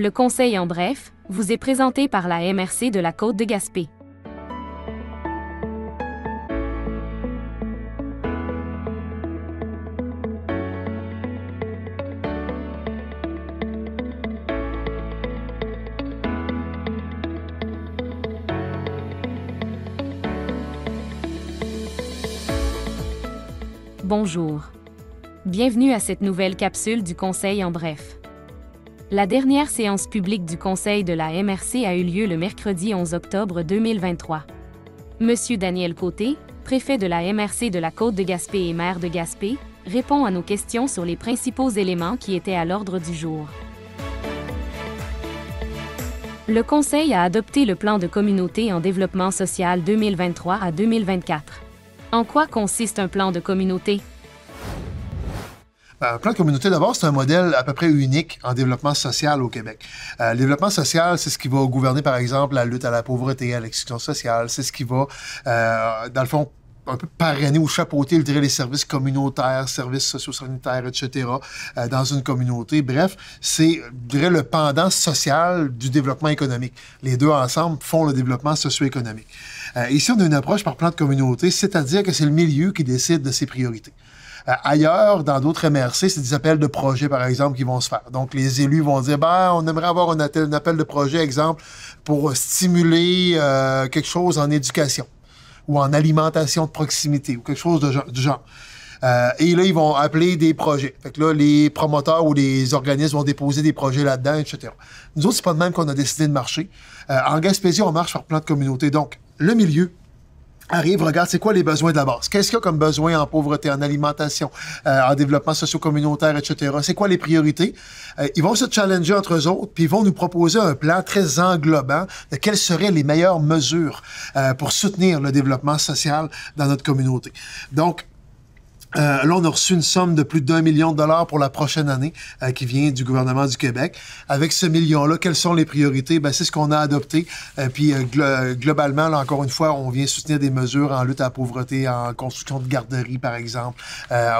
Le conseil en bref vous est présenté par la MRC de la Côte de Gaspé. Bonjour. Bienvenue à cette nouvelle capsule du Conseil en bref. La dernière séance publique du Conseil de la MRC a eu lieu le mercredi 11 octobre 2023. Monsieur Daniel Côté, préfet de la MRC de la Côte de Gaspé et maire de Gaspé, répond à nos questions sur les principaux éléments qui étaient à l'ordre du jour. Le Conseil a adopté le plan de communauté en développement social 2023 à 2024. En quoi consiste un plan de communauté? plan euh, de communauté, d'abord, c'est un modèle à peu près unique en développement social au Québec. Euh, le développement social, c'est ce qui va gouverner, par exemple, la lutte à la pauvreté, et à l'exclusion sociale. C'est ce qui va, euh, dans le fond, un peu parrainer ou chapeauter, je dirais, les services communautaires, services socio-sanitaires, etc., dans une communauté. Bref, c'est, je dirais, le pendant social du développement économique. Les deux ensemble font le développement socio-économique. ici, on a une approche par plan de communauté, c'est-à-dire que c'est le milieu qui décide de ses priorités. Euh, ailleurs, dans d'autres MRC, c'est des appels de projets, par exemple, qui vont se faire. Donc, les élus vont dire, ben, on aimerait avoir un appel, de projet, exemple, pour stimuler euh, quelque chose en éducation ou en alimentation de proximité ou quelque chose de, du genre. Euh, et là, ils vont appeler des projets. Fait que là, les promoteurs ou les organismes vont déposer des projets là-dedans, etc. Nous autres, c'est pas de même qu'on a décidé de marcher. en Gaspésie, on marche par plein de communautés. Donc, le milieu, arrive, regarde, c'est quoi les besoins de la base? Qu'est-ce qu'il y a comme besoin en pauvreté, en alimentation, euh, en développement socio-communautaire, etc.? C'est quoi les priorités? Euh, ils vont se challenger entre eux autres, puis ils vont nous proposer un plan très englobant de quelles seraient les meilleures mesures euh, pour soutenir le développement social dans notre communauté. Donc, euh, là, on a reçu une somme de plus d'un million de dollars pour la prochaine année euh, qui vient du gouvernement du Québec. Avec ce million-là, quelles sont les priorités? Ben, c'est ce qu'on a adopté. et euh, puis globalement, là, encore une fois, on vient soutenir des mesures en lutte à la pauvreté, en construction de garderies, par exemple,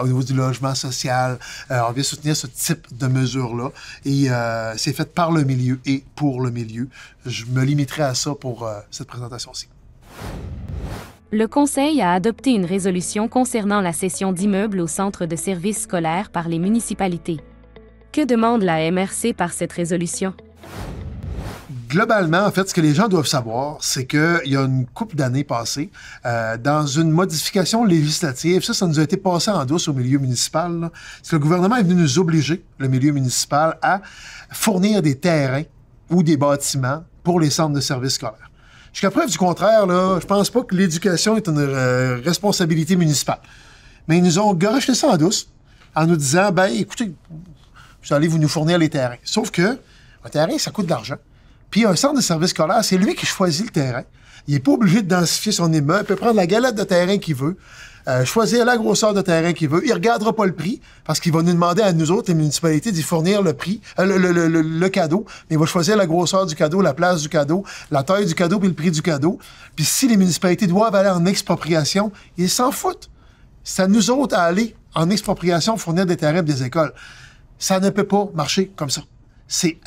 au niveau du logement social. on vient soutenir ce type de mesures-là. Et c'est fait par le milieu et pour le milieu. Je me limiterai à ça pour cette présentation-ci. Le Conseil a adopté une résolution concernant la cession d'immeubles au centre de services scolaires par les municipalités. Que demande la MRC par cette résolution? globalement, en fait, ce que les gens doivent savoir, c'est qu'il y a une couple d'années passées, euh, dans une modification législative, ça, ça nous a été passé en douce au milieu municipal. C'est le gouvernement est venu nous obliger, le milieu municipal, à fournir des terrains ou des bâtiments pour les centres de services scolaires. Jusqu'à preuve du contraire, là, je pense pas que l'éducation est une euh, responsabilité municipale. Mais ils nous ont garaché ça en douce, en nous disant, ben écoutez, vous allez vous nous fournir les terrains. Sauf que un terrain, ça coûte de l'argent. Puis un centre de service scolaire, c'est lui qui choisit le terrain. Il n'est pas obligé de densifier son immeuble, il peut prendre la galette de terrain qu'il veut. Euh, choisir la grosseur de terrain qu'il veut. Il regardera pas le prix parce qu'il va nous demander à nous autres, les municipalités, d'y fournir le prix, euh, le, cadeau. Mais il va choisir la grosseur du cadeau, la place du cadeau, la taille du cadeau puis le prix du cadeau. Puis si les municipalités doivent aller en expropriation, ils s'en foutent. C'est à nous autres à aller en expropriation fournir des terrains des écoles. Ça ne peut pas marcher comme ça.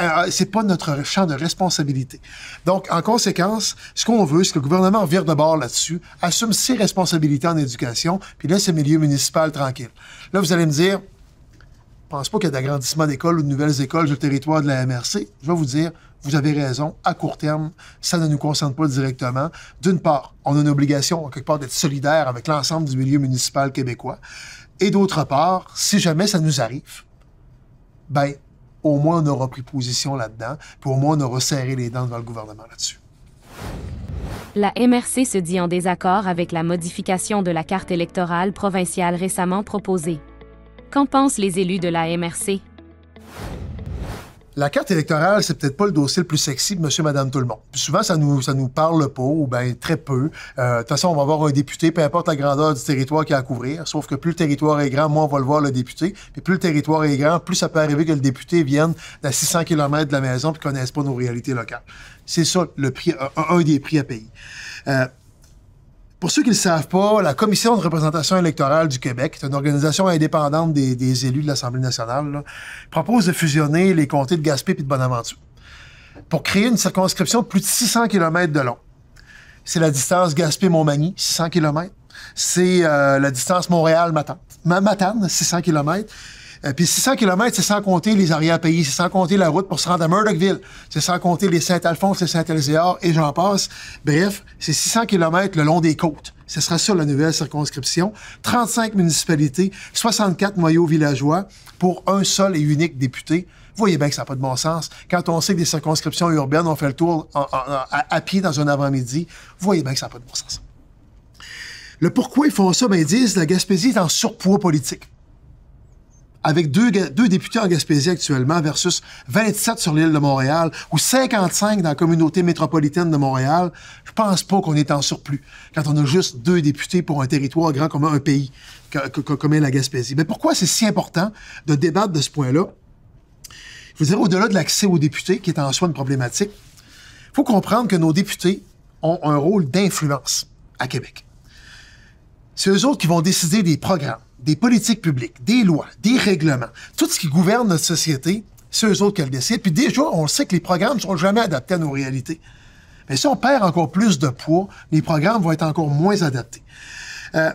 Euh, c'est pas notre champ de responsabilité. Donc, en conséquence, ce qu'on veut, c'est que le gouvernement vire de bord là-dessus, assume ses responsabilités en éducation, puis laisse le milieu municipal tranquille. Là, vous allez me dire, je pense pas qu'il y a d'agrandissement d'écoles ou de nouvelles écoles sur le territoire de la MRC. Je vais vous dire, vous avez raison, à court terme, ça ne nous concerne pas directement. D'une part, on a une obligation, en quelque part, d'être solidaire avec l'ensemble du milieu municipal québécois. Et d'autre part, si jamais ça nous arrive, ben, au moins on aura pris position là-dedans, puis au moins on aura serré les dents devant le gouvernement là-dessus. La MRC se dit en désaccord avec la modification de la carte électorale provinciale récemment proposée. Qu'en pensent les élus de la MRC? la carte électorale, c'est peut-être pas le dossier le plus sexy de monsieur, madame, tout le monde. souvent, ça nous, ça nous parle pas ou ben très peu. Euh, de toute façon, on va avoir un député, peu importe la grandeur du territoire qu'il a à couvrir. Sauf que plus le territoire est grand, moins on va le voir, le député. Et plus le territoire est grand, plus ça peut arriver que le député vienne à 600 km de la maison ne connaisse pas nos réalités locales. C'est ça, le prix, un, des prix à payer. Euh, pour ceux qui ne le savent pas, la Commission de représentation électorale du Québec, une organisation indépendante des, élus de l'Assemblée nationale, propose de fusionner les comtés de Gaspé et de Bonaventure pour créer une circonscription de plus de 600 km de long. C'est la distance Gaspé-Montmagny, 600 km. C'est euh, la distance Montréal-Matane, 600 km. Euh, puis 600 km, c'est sans compter les arrière-pays, c'est sans compter la route pour se rendre à Murdochville, c'est sans compter les Saint-Alphonse, les Saint-Elzéar et j'en passe. Bref, c'est 600 km le long des côtes. Ce sera sur la nouvelle circonscription. 35 municipalités, 64 noyaux villageois pour un seul et unique député. Vous voyez bien que ça n'a pas de bon sens. Quand on sait que des circonscriptions urbaines ont fait le tour à, pied dans un avant-midi, vous voyez bien que ça n'a pas de bon sens. Le pourquoi ils font ça, ben ils disent la Gaspésie est en surpoids politique avec deux, députés en Gaspésie actuellement versus 27 sur l'île de Montréal ou 55 dans la communauté métropolitaine de Montréal, je pense pas qu'on est en surplus quand on a juste deux députés pour un territoire grand comme un pays, comme la Gaspésie. Mais pourquoi c'est si important de débattre de ce point-là? Je vous dire, au-delà de l'accès aux députés, qui est en soi une problématique, il faut comprendre que nos députés ont un rôle d'influence à Québec. C'est eux autres qui vont décider des programmes des politiques publiques, des lois, des règlements, tout ce qui gouverne notre société, c'est eux autres qui le décident. Puis déjà, on sait que les programmes ne sont jamais adaptés à nos réalités. Mais si on perd encore plus de poids, les programmes vont être encore moins adaptés. Euh,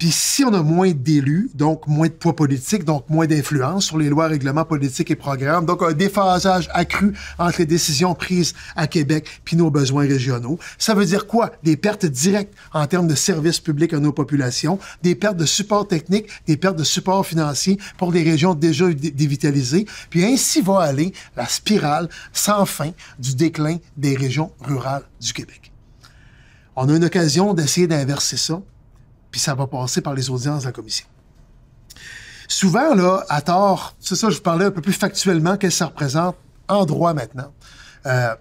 puis si on a moins d'élus, donc moins de poids politique, donc moins d'influence sur les lois, règlements politiques et programmes, donc un déphasage accru entre les décisions prises à Québec puis nos besoins régionaux, ça veut dire quoi? Des pertes directes en termes de services publics à nos populations, des pertes de support technique, des pertes de support financier pour des régions déjà dévitalisées, puis ainsi va aller la spirale sans fin du déclin des régions rurales du Québec. On a une occasion d'essayer d'inverser ça puis ça va passer par les audiences de la commission. Souvent, là, à tort, c'est ça, je vous parlais un peu plus factuellement qu'est-ce que ça représente en droit maintenant. Euh,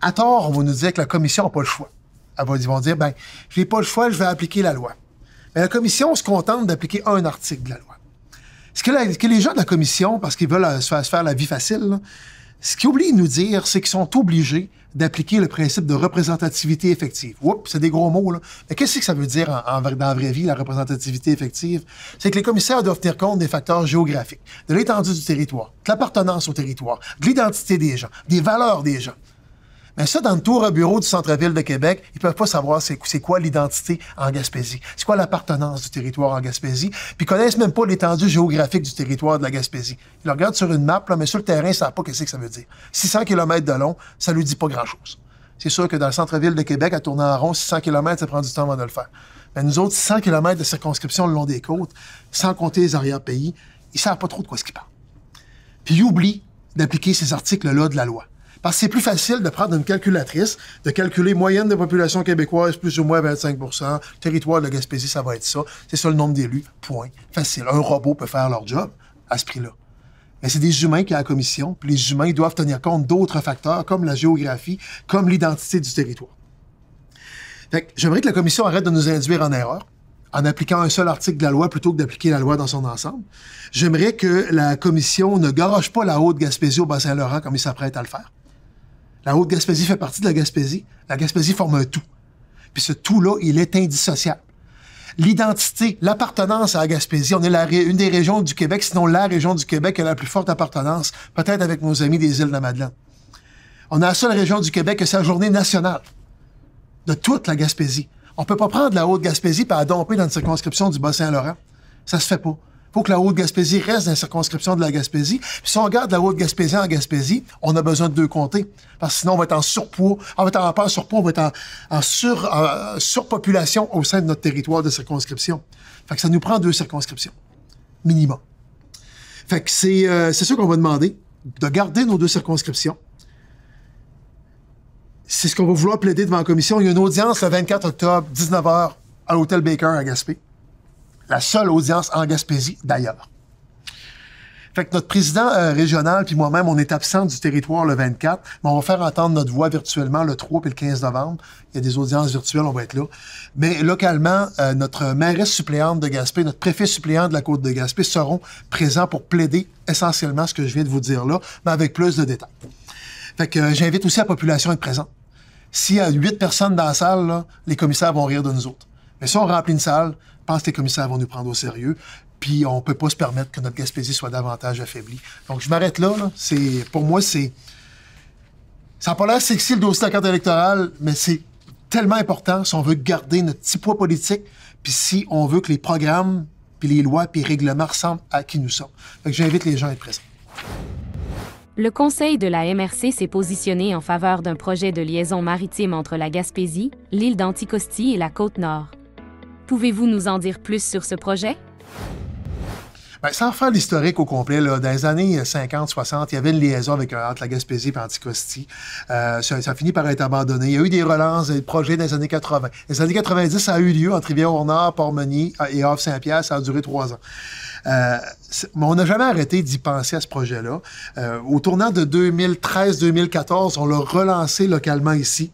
à tort, on va nous dire que la commission n'a pas le choix. Elle va, ils vont dire, ben, n'ai pas le choix, je vais appliquer la loi. Mais la commission se contente d'appliquer un article de la loi. Ce que, les gens de la commission, parce qu'ils veulent euh, se faire, la vie facile, ce qu'ils oublient de nous dire, c'est qu'ils sont obligés d'appliquer le principe de représentativité effective. Oups, c'est des gros mots, là. Mais qu'est-ce que ça veut dire en, en, dans la vraie vie, la représentativité effective? C'est que les commissaires doivent tenir compte des facteurs géographiques, de l'étendue du territoire, de l'appartenance au territoire, de l'identité des gens, des valeurs des gens. Mais ça, dans le tour à bureau du centre-ville de Québec, ils peuvent pas savoir c'est quoi l'identité en Gaspésie, c'est quoi l'appartenance du territoire en Gaspésie, puis ils connaissent même pas l'étendue géographique du territoire de la Gaspésie. Ils le regardent sur une map, mais sur le terrain, ils savent pas qu'est-ce que ça veut dire. 600 km de long, ça lui dit pas grand-chose. C'est sûr que dans le centre-ville de Québec, à tourner en rond, 600 km, ça prend du temps avant de le faire. Mais nous autres, 100 km de circonscription le long des côtes, sans compter les arrière-pays, ils savent pas trop de quoi ce parlent. Puis ils oublient d'appliquer ces articles-là de la loi. Parce que c'est plus facile de prendre une calculatrice, de calculer moyenne de population québécoise plus ou moins 25 territoire de la Gaspésie, ça va être ça. C'est ça le nombre d'élus, point. Facile. Un robot peut faire leur job à ce prix-là. Mais c'est des humains qui ont la commission, puis les humains doivent tenir compte d'autres facteurs comme la géographie, comme l'identité du territoire. Fait j'aimerais que la commission arrête de nous induire en erreur en appliquant un seul article de la loi plutôt que d'appliquer la loi dans son ensemble. J'aimerais que la commission ne garoche pas la haute Gaspésie au bassin saint laurent comme il s'apprête à le faire. La Haute-Gaspésie fait partie de la Gaspésie. La Gaspésie forme un tout. Puis ce tout-là, il est indissociable. L'identité, l'appartenance à la Gaspésie, on est la une des régions du Québec, sinon la région du Québec a la plus forte appartenance, peut-être avec nos amis des îles de la Madeleine. On a la seule région du Québec que c'est la journée nationale de toute la Gaspésie. On peut pas prendre la Haute-Gaspésie et la domper dans une circonscription du Bas-Saint-Laurent. Ça se fait pas faut que la Haute-Gaspésie reste dans la circonscription de la Gaspésie. Puis si on garde la Haute-Gaspésie en Gaspésie, on a besoin de deux comtés. Parce que sinon, on va être en surpoids. On va être en, pas surpoids, on va être en, sur, surpopulation au sein de notre territoire de circonscription. Fait que ça nous prend deux circonscriptions. Minimum. Fait que c'est, euh, ça c'est qu'on va demander de garder nos deux circonscriptions. C'est ce qu'on va vouloir plaider devant la commission. Il y a une audience le 24 octobre, 19h, à l'hôtel Baker à Gaspé la seule audience en Gaspésie d'ailleurs. Fait que notre président euh, régional puis moi-même, on est absent du territoire le 24, mais on va faire entendre notre voix virtuellement le 3 et le 15 novembre. Il y a des audiences virtuelles, on va être là. Mais localement, euh, notre mairesse suppléante de Gaspé, notre préfet suppléant de la Côte de Gaspé seront présents pour plaider essentiellement ce que je viens de vous dire là, mais avec plus de détails. Fait que euh, j'invite aussi la population à être présente. S'il y a huit personnes dans la salle, les commissaires vont rire de nous autres. Mais si on remplit une salle, pense que les commissaires vont nous prendre au sérieux. Puis on ne peut pas se permettre que notre Gaspésie soit davantage affaiblie. Donc je m'arrête là. C'est, pour moi, c'est. Ça n'a pas l'air sexy le dossier de la carte électorale, mais c'est tellement important si on veut garder notre petit poids politique, puis si on veut que les programmes, puis les lois, puis les règlements ressemblent à qui nous sommes. Donc j'invite les gens à être présents. Le Conseil de la MRC s'est positionné en faveur d'un projet de liaison maritime entre la Gaspésie, l'île d'Anticosti et la Côte-Nord. Pouvez-vous nous en dire plus sur ce projet? Ben, sans faire l'historique au complet, dans les années 50-60, il y avait une liaison avec, euh, entre la Gaspésie et Anticosti. Euh, ça, a fini par être abandonné. Il y a eu des relances, des projets dans les années 80. Dans Les années 90, ça a eu lieu entre Rivière-Ornard, Port-Meunier euh, et Havre-Saint-Pierre. Ça a duré trois ans. on n'a jamais arrêté d'y penser à ce projet-là. au tournant de 2013-2014, on l'a relancé localement ici.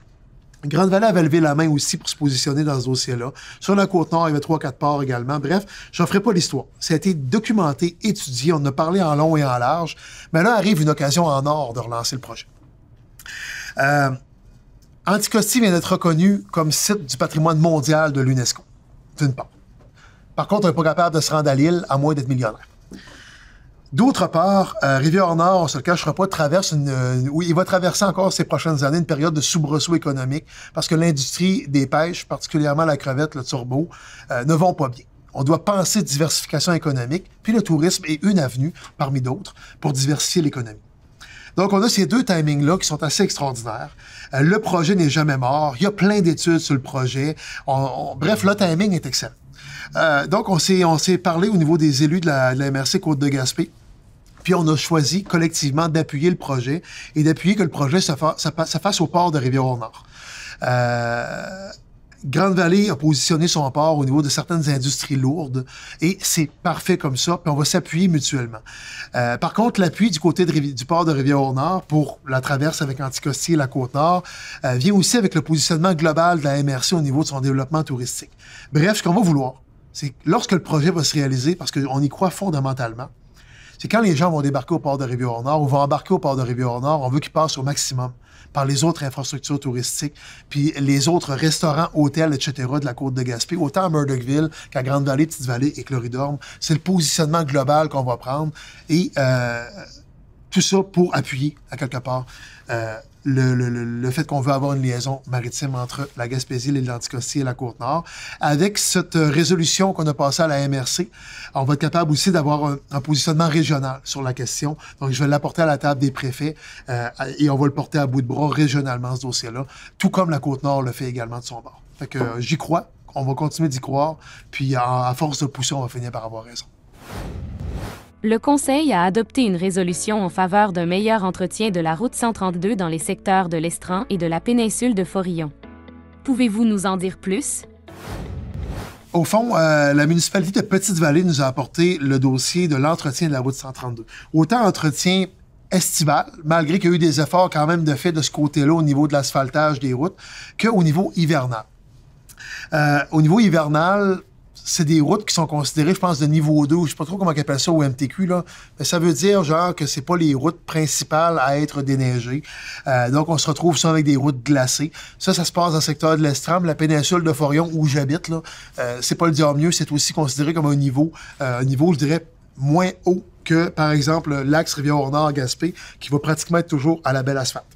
Grande Vallée avait levé la main aussi pour se positionner dans ce dossier-là. Sur la côte nord, il y avait trois, quatre ports également. Bref, je ferai pas l'histoire. Ça a été documenté, étudié, on en a parlé en long et en large. Mais là arrive une occasion en or de relancer le projet. Euh, Anticosti vient d'être reconnu comme site du patrimoine mondial de l'UNESCO, d'une part. Par contre, on n'est pas capable de se rendre à l'île à moins d'être millionnaire. D'autre part, euh, Rivière-Nord, on se le cachera pas, traverse une, euh, il va traverser encore ces prochaines années une période de soubresaut économique parce que l'industrie des pêches, particulièrement la crevette, le turbo, euh, ne vont pas bien. On doit penser diversification économique, puis le tourisme est une avenue parmi d'autres pour diversifier l'économie. Donc, on a ces deux timings-là qui sont assez extraordinaires. Euh, le projet n'est jamais mort. Il y a plein d'études sur le projet. bref, le timing est excellent. donc, on s'est parlé au niveau des élus de la, de la MRC Côte-de-Gaspé. Puis on a choisi collectivement d'appuyer le projet et d'appuyer que le projet se fasse, au port de Rivière-au-Nord. Euh, Grande-Vallée a positionné son port au niveau de certaines industries lourdes et c'est parfait comme ça, puis on va s'appuyer mutuellement. Euh, par contre, l'appui du côté du port de Rivière-au-Nord pour la traverse avec Anticosti et la Côte-Nord euh, vient aussi avec le positionnement global de la MRC au niveau de son développement touristique. Bref, ce qu'on va vouloir, c'est lorsque le projet va se réaliser, parce qu'on y croit fondamentalement, et quand les gens vont débarquer au port de Rivière-au-Nord ou vont embarquer au port de rivière nord on veut qu'ils passent au maximum par les autres infrastructures touristiques, puis les autres restaurants, hôtels, etc. de la côte de Gaspé, autant à Murdochville qu'à Grande-Vallée, Petite-Vallée et Cloridorme. C'est le positionnement global qu'on va prendre. Et euh, tout ça pour appuyer, à quelque part, euh, le, fait qu'on veut avoir une liaison maritime entre la Gaspésie, l'île d'Anticosti et la Côte-Nord. Avec cette résolution qu'on a passée à la MRC, on va être capable aussi d'avoir un, positionnement régional sur la question. Donc, je vais l'apporter à la table des préfets euh, et on va le porter à bout de bras régionalement, ce dossier-là, tout comme la Côte-Nord le fait également de son bord. Fait que euh, j'y crois, on va continuer d'y croire, puis à force de pousser, on va finir par avoir raison. Le Conseil a adopté une résolution en faveur d'un meilleur entretien de la route 132 dans les secteurs de l'Estran et de la péninsule de Forillon. Pouvez-vous nous en dire plus? Au fond, euh, la municipalité de Petite-Vallée nous a apporté le dossier de l'entretien de la route 132. Autant entretien estival, malgré qu'il y a eu des efforts quand même de fait de ce côté-là au niveau de l'asphaltage des routes, qu'au niveau hivernal. Euh, au niveau hivernal, c'est des routes qui sont considérées, je pense, de niveau 2, je sais pas trop comment on appelle ça au MTQ, là. Mais ça veut dire, genre, que c'est pas les routes principales à être déneigées. Euh, donc, on se retrouve ça avec des routes glacées. Ça, ça se passe dans le secteur de l'Estram, la péninsule de Forion, où j'habite, là. Euh, c'est pas le dire mieux, c'est aussi considéré comme un niveau, euh, un niveau, je dirais, moins haut que, par exemple, l'axe Rivière-Nord-Gaspé, qui va pratiquement être toujours à la belle asphalte.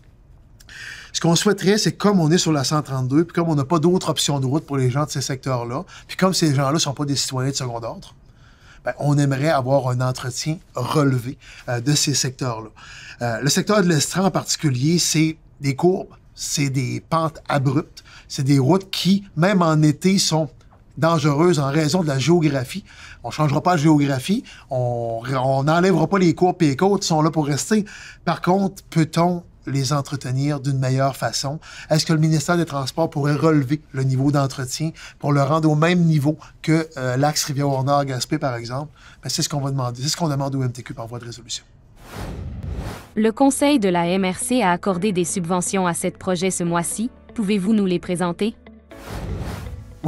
Ce qu'on souhaiterait, c'est comme on est sur la 132, puis comme on n'a pas d'autres options de route pour les gens de ces secteurs-là, puis comme ces gens-là ne sont pas des citoyens de second ordre, ben, on aimerait avoir un entretien relevé euh, de ces secteurs-là. Euh, le secteur de l'estran en particulier, c'est des courbes, c'est des pentes abruptes, c'est des routes qui, même en été, sont dangereuses en raison de la géographie. On ne changera pas la géographie, on n'enlèvera pas les courbes et les côtes, ils sont là pour rester. Par contre, peut-on les entretenir d'une meilleure façon? Est-ce que le ministère des Transports pourrait relever le niveau d'entretien pour le rendre au même niveau que euh, l'axe Rivière-Nord-Gaspé, par exemple? Ben, c'est ce qu'on va demander. C'est ce qu'on demande au MTQ par voie de résolution. Le Conseil de la MRC a accordé des subventions à sept projets ce mois-ci. Pouvez-vous nous les présenter?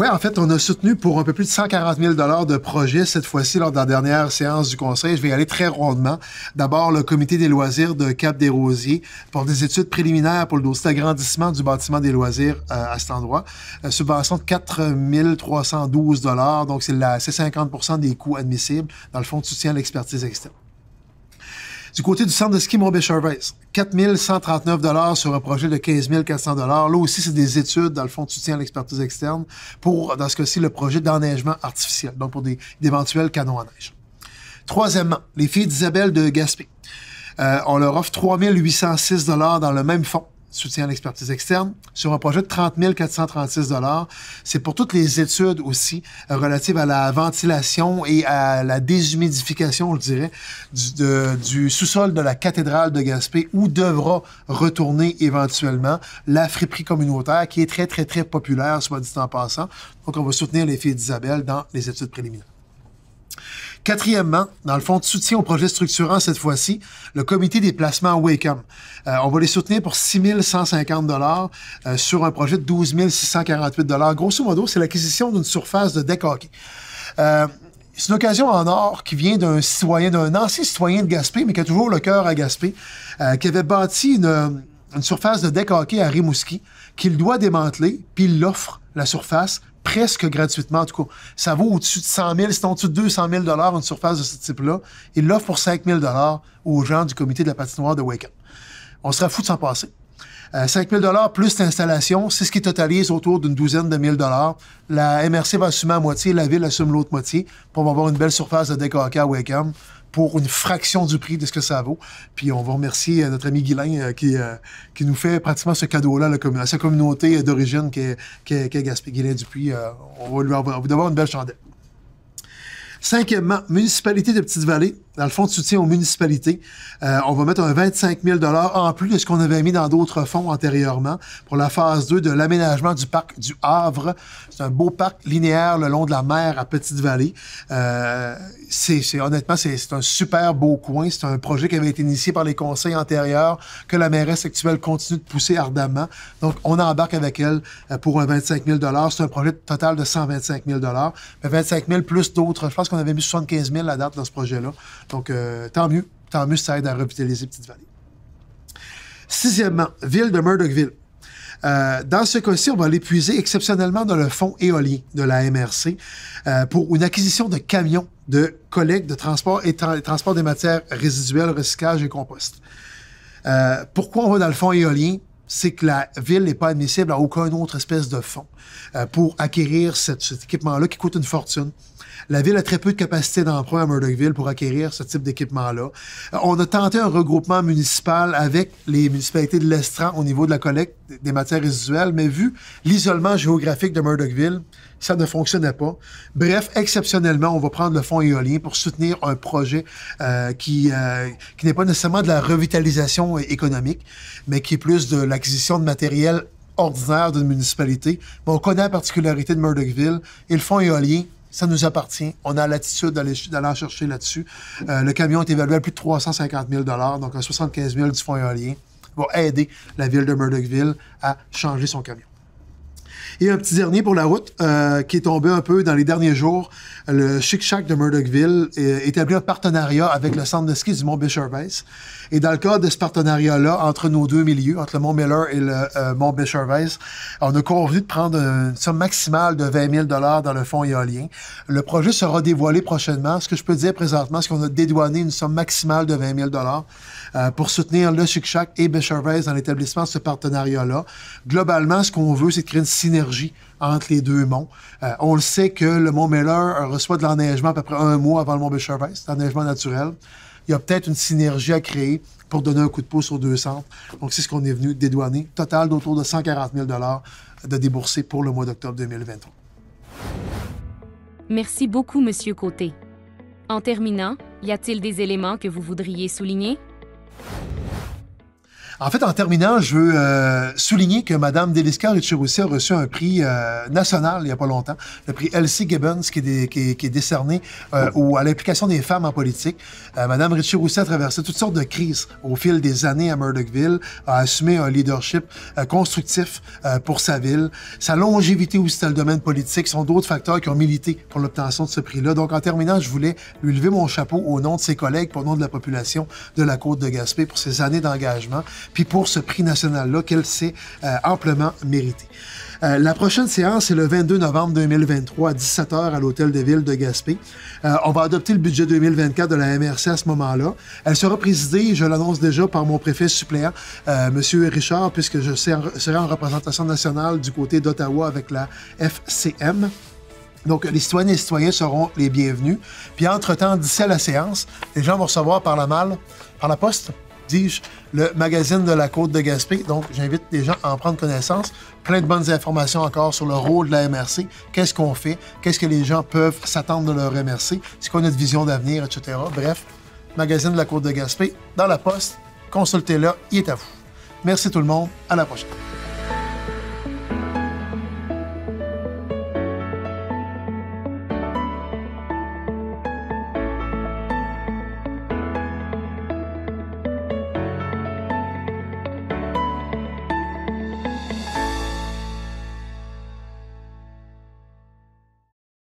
Oui, en fait, on a soutenu pour un peu plus de 140 000 de projets cette fois-ci lors de la dernière séance du Conseil. Je vais y aller très rondement. D'abord, le comité des loisirs de Cap-des-Rosiers pour des études préliminaires pour le dossier d'agrandissement du bâtiment des loisirs euh, à cet endroit. Euh, subvention de 4 312 donc c'est 50 des coûts admissibles dans le fonds de soutien à l'expertise externe. Du côté du centre de ski Robert 4 4139 sur un projet de 15 400 Là aussi, c'est des études, dans le fond, de soutien à l'expertise externe pour, dans ce cas-ci, le projet d'enneigement artificiel, donc pour d'éventuels canons à neige. Troisièmement, les filles d'Isabelle de Gaspé. Euh, on leur offre 3806 dans le même fonds soutien à l'expertise externe, sur un projet de 30 436 C'est pour toutes les études aussi euh, relatives à la ventilation et à la déshumidification, je dirais, du, du sous-sol de la cathédrale de Gaspé, où devra retourner éventuellement la friperie communautaire, qui est très, très, très populaire, soit dit en passant. Donc, on va soutenir les filles d'Isabelle dans les études préliminaires. Quatrièmement, dans le fonds de soutien au projet structurant cette fois-ci, le comité des placements Wacom. Euh, on va les soutenir pour 6 150 dollars euh, sur un projet de 12 648 dollars. Grosso modo, c'est l'acquisition d'une surface de deck hockey. Euh, c'est une occasion en or qui vient d'un citoyen, d'un ancien citoyen de Gaspé, mais qui a toujours le cœur à Gaspé, qui avait bâti une, une, surface de deck hockey à Rimouski, qu'il doit démanteler, puis il l'offre, la surface, presque gratuitement. En tout cas, ça vaut au-dessus de 100 000, c'est au-dessus de 200 000 une surface de ce type-là. Il l'offre pour 5 000 aux gens du comité de la patinoire de Wake On serait fou de s'en passer. 5 euh, 000 plus l'installation, c'est ce qui totalise autour d'une douzaine de mille dollars. La MRC va assumer à moitié, la ville assume l'autre moitié. pour avoir une belle surface de décor à Wakeham pour une fraction du prix de ce que ça vaut. Puis on va remercier euh, notre ami Guilain euh, qui, euh, qui nous fait pratiquement ce cadeau-là à sa communauté d'origine qui est, qui Gaspé. Dupuis, on va lui avoir, avoir une belle chandelle. Cinquièmement, municipalité de Petite-Vallée, dans le fonds de soutien aux municipalités, euh, on va mettre un 25 000 en plus de ce qu'on avait mis dans d'autres fonds antérieurement pour la phase 2 de l'aménagement du parc du Havre. C'est un beau parc linéaire le long de la mer à Petite-Vallée. Euh, c'est, honnêtement, c'est, un super beau coin. C'est un projet qui avait été initié par les conseils antérieurs que la mairesse actuelle continue de pousser ardemment. Donc, on embarque avec elle euh, pour un 25 000 C'est un projet total de 125 000 Mais 25 000 plus d'autres, je qu'on avait mis 75 000 la date dans ce projet-là. Donc, euh, tant mieux. Tant mieux ça aide à revitaliser Petite-Vallée. Sixièmement, ville de Murdochville. Euh, dans ce cas-ci, on va l'épuiser exceptionnellement dans le fonds éolien de la MRC euh, pour une acquisition de camions de collecte, de transport et transport des matières résiduelles, recyclage et compost. pourquoi on va dans le fonds éolien? C'est que la ville n'est pas admissible à aucune autre espèce de fonds. Euh, pour acquérir cet équipement-là qui coûte une fortune. La ville a très peu de capacité d'emprunt à Murdochville pour acquérir ce type d'équipement-là. Euh, on a tenté un regroupement municipal avec les municipalités de l'Estran au niveau de la collecte des matières résiduelles, mais vu l'isolement géographique de Murdochville, ça ne fonctionnait pas. Bref, exceptionnellement, on va prendre le fonds éolien pour soutenir un projet euh, qui, qui n'est pas nécessairement de la revitalisation économique, mais qui est plus de l'acquisition de matériel ordinaire d'une municipalité, mais on connaît la particularité de Murdochville et le fonds éolien, ça nous appartient. On a l'attitude d'aller en chercher là-dessus. Euh, le camion est évalué à plus de 350 000 donc à 75 000 du fonds éolien va aider la ville de Murdochville à changer son camion. Et un petit dernier pour la route, euh, qui est tombé un peu dans les derniers jours, le Chic Shack de Murdochville euh, établit un partenariat avec le centre de ski du Mont Béchervais. Et dans le cadre de ce partenariat-là, entre nos deux milieux, entre le Mont Miller et le euh, Mont Béchervais, on a convenu de prendre une somme maximale de 20 000 dans le fonds éolien. Le projet sera dévoilé prochainement. Ce que je peux dire présentement, c'est qu'on a dédouané une somme maximale de 20 000 euh, pour soutenir le Chic Shack et Béchervais dans l'établissement de ce partenariat-là. Globalement, ce qu'on veut, c'est de créer une entre les deux monts. Euh, on le sait que le mont Meller reçoit de l'enneigement à peu près un mois avant le mont Belchervais, c'est l'enneigement naturel. Il y a peut-être une synergie à créer pour donner un coup de pouce aux deux centres. Donc, c'est ce qu'on est venu dédouaner. Total d'autour de 140 000 de débourser pour le mois d'octobre 2023. Merci beaucoup, Monsieur Côté. En terminant, y a-t-il des éléments que vous voudriez souligner? En fait, en terminant, je veux euh, souligner que Mme Deliska Richeroussi a reçu un prix euh, national il n'y a pas longtemps, le prix Elsie Gibbons, qui est, qui est, décerné euh, à l'implication des femmes en politique. Euh, Mme rousset a traversé toutes sortes de crises au fil des années à Murdochville, a assumé un leadership constructif pour sa ville. Sa longévité aussi dans le domaine politique sont d'autres facteurs qui ont milité pour l'obtention de ce prix-là. Donc, en terminant, je voulais lui lever mon chapeau au nom de ses collègues, au nom de la population de la Côte de Gaspé pour ses années d'engagement puis pour ce prix national-là qu'elle s'est euh, amplement mérité. Euh, la prochaine séance, est le 22 novembre 2023 à 17h à l'Hôtel de Ville de Gaspé. Euh, on va adopter le budget 2024 de la MRC à ce moment-là. Elle sera présidée, je l'annonce déjà, par mon préfet suppléant, M. Richard, puisque je serai en représentation nationale du côté d'Ottawa avec la FCM. Donc, les citoyennes et les citoyens seront les bienvenus. Puis, entre-temps, d'ici à la séance, les gens vont recevoir par la malle, par la poste, le magazine de la Côte de Gaspé. Donc, j'invite les gens à en prendre connaissance. Plein de bonnes informations encore sur le rôle de la MRC. Qu'est-ce qu'on fait? Qu'est-ce que les gens peuvent s'attendre de leur MRC? C'est quoi notre vision d'avenir, etc. Bref, magazine de la Côte de Gaspé, dans la poste. Consultez-le, il est à vous. Merci tout le monde, à la prochaine.